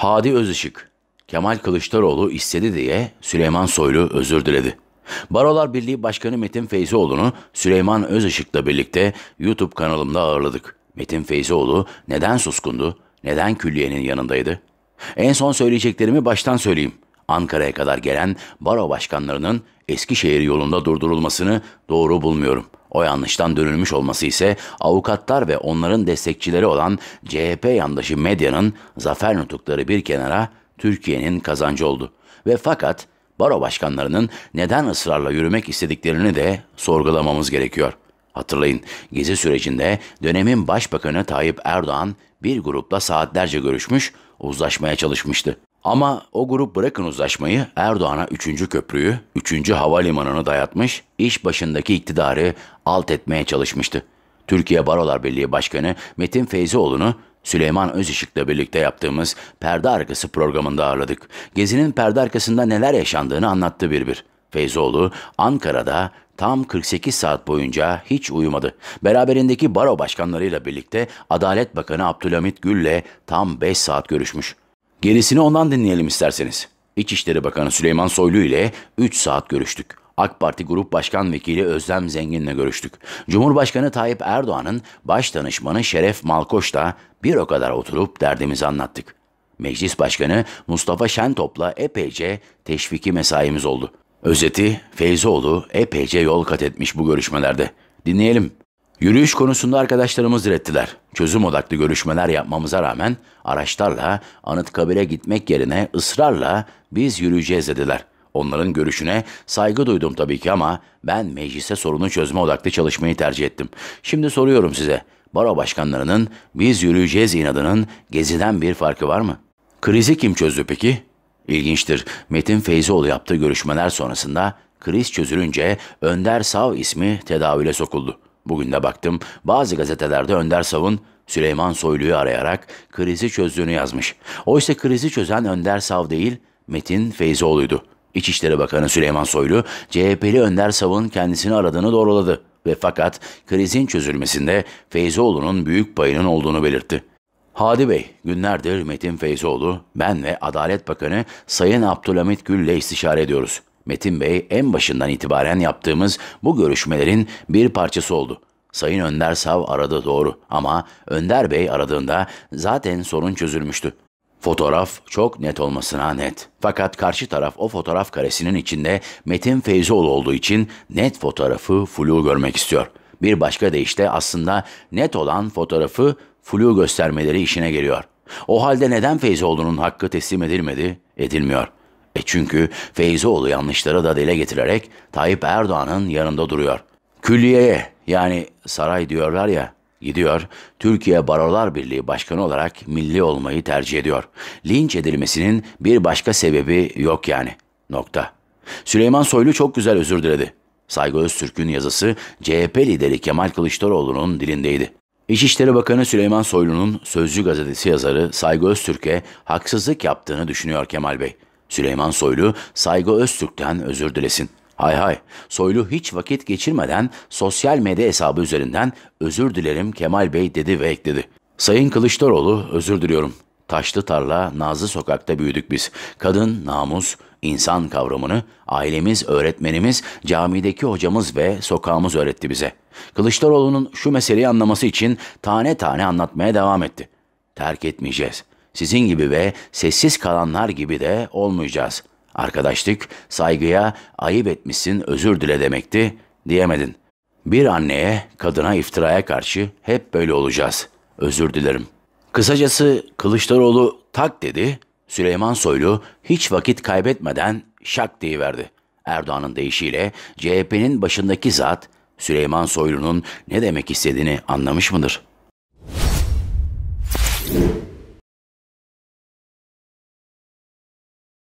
Hadi Özışık, Kemal Kılıçdaroğlu istedi diye Süleyman Soylu özür diledi. Barolar Birliği Başkanı Metin Feyzioğlu'nu Süleyman Özışık'la birlikte YouTube kanalımda ağırladık. Metin Feyzioğlu neden suskundu, neden külliyenin yanındaydı? En son söyleyeceklerimi baştan söyleyeyim. Ankara'ya kadar gelen baro başkanlarının Eskişehir yolunda durdurulmasını doğru bulmuyorum.'' O yanlıştan dönülmüş olması ise avukatlar ve onların destekçileri olan CHP yandaşı medyanın zafer nutukları bir kenara Türkiye'nin kazancı oldu. Ve fakat baro başkanlarının neden ısrarla yürümek istediklerini de sorgulamamız gerekiyor. Hatırlayın, gezi sürecinde dönemin başbakanı Tayyip Erdoğan bir grupla saatlerce görüşmüş, uzlaşmaya çalışmıştı. Ama o grup bırakın uzlaşmayı Erdoğan'a 3. köprüyü, 3. havalimanını dayatmış, iş başındaki iktidarı alt etmeye çalışmıştı. Türkiye Barolar Birliği Başkanı Metin Feyzioğlu'nu Süleyman Özışık'la birlikte yaptığımız Perde Arkası programında ağırladık. Gezinin perde arkasında neler yaşandığını anlattı bir bir. Feyzoğlu Ankara'da tam 48 saat boyunca hiç uyumadı. Beraberindeki baro başkanlarıyla birlikte Adalet Bakanı Abdülhamit Gül'le tam 5 saat görüşmüş. Gerisini ondan dinleyelim isterseniz. İçişleri Bakanı Süleyman Soylu ile 3 saat görüştük. AK Parti Grup Başkan Vekili Özlem Zengin'le görüştük. Cumhurbaşkanı Tayyip Erdoğan'ın baş danışmanı Şeref Malkoç'la bir o kadar oturup derdimizi anlattık. Meclis Başkanı Mustafa Şentop'la epeyce teşviki mesaimiz oldu. Özeti Feyzoğlu epeyce yol kat etmiş bu görüşmelerde. Dinleyelim. Yürüyüş konusunda arkadaşlarımız direttiler. Çözüm odaklı görüşmeler yapmamıza rağmen araçlarla Anıtkabir'e gitmek yerine ısrarla biz yürüyeceğiz dediler. Onların görüşüne saygı duydum tabii ki ama ben meclise sorunu çözme odaklı çalışmayı tercih ettim. Şimdi soruyorum size, baro başkanlarının biz yürüyeceğiz inadının geziden bir farkı var mı? Krizi kim çözdü peki? İlginçtir, Metin Feyzoğlu yaptığı görüşmeler sonrasında kriz çözülünce Önder Sav ismi tedavüle sokuldu. Bugün de baktım bazı gazetelerde Önder Sav'un Süleyman Soylu'yu arayarak krizi çözdüğünü yazmış. Oysa krizi çözen Önder Sav değil Metin Feyzoğlu'ydu. İçişleri Bakanı Süleyman Soylu, CHP'li Önder Sav'ın kendisini aradığını doğruladı ve fakat krizin çözülmesinde Feyzoğlu'nun büyük payının olduğunu belirtti. Hadi Bey, günlerdir Metin Feyzoğlu, ben ve Adalet Bakanı Sayın Abdülhamit Gül'le istişare ediyoruz. Metin Bey en başından itibaren yaptığımız bu görüşmelerin bir parçası oldu. Sayın Önder Sav aradı doğru ama Önder Bey aradığında zaten sorun çözülmüştü. Fotoğraf çok net olmasına net. Fakat karşı taraf o fotoğraf karesinin içinde Metin Feyzoğlu olduğu için net fotoğrafı flu görmek istiyor. Bir başka deyişle aslında net olan fotoğrafı flu göstermeleri işine geliyor. O halde neden Feyzoğlu'nun hakkı teslim edilmedi? Edilmiyor. E çünkü Feyzoğlu yanlışları da dile getirerek Tayyip Erdoğan'ın yanında duruyor. Külliyeye yani saray diyorlar ya gidiyor. Türkiye Barolar Birliği Başkanı olarak milli olmayı tercih ediyor. Linç edilmesinin bir başka sebebi yok yani. Nokta. Süleyman Soylu çok güzel özür diledi. Saygı Öztürk'ün yazısı CHP lideri Kemal Kılıçdaroğlu'nun dilindeydi. İçişleri Bakanı Süleyman Soylu'nun Sözcü gazetesi yazarı Saygı Öztürk'e haksızlık yaptığını düşünüyor Kemal Bey. Süleyman Soylu Saygı Öztürk'ten özür dilesin. Hay hay, Soylu hiç vakit geçirmeden sosyal medya hesabı üzerinden özür dilerim Kemal Bey dedi ve ekledi. Sayın Kılıçdaroğlu özür diliyorum. Taşlı tarla, Nazlı sokakta büyüdük biz. Kadın, namus, insan kavramını ailemiz, öğretmenimiz, camideki hocamız ve sokağımız öğretti bize. Kılıçdaroğlu'nun şu meseleyi anlaması için tane tane anlatmaya devam etti. Terk etmeyeceğiz. Sizin gibi ve sessiz kalanlar gibi de olmayacağız. Arkadaşlık, saygıya ayıp etmişsin özür dile demekti diyemedin. Bir anneye, kadına iftiraya karşı hep böyle olacağız. Özür dilerim. Kısacası Kılıçdaroğlu tak dedi, Süleyman Soylu hiç vakit kaybetmeden şak verdi. Erdoğan'ın deyişiyle CHP'nin başındaki zat Süleyman Soylu'nun ne demek istediğini anlamış mıdır?''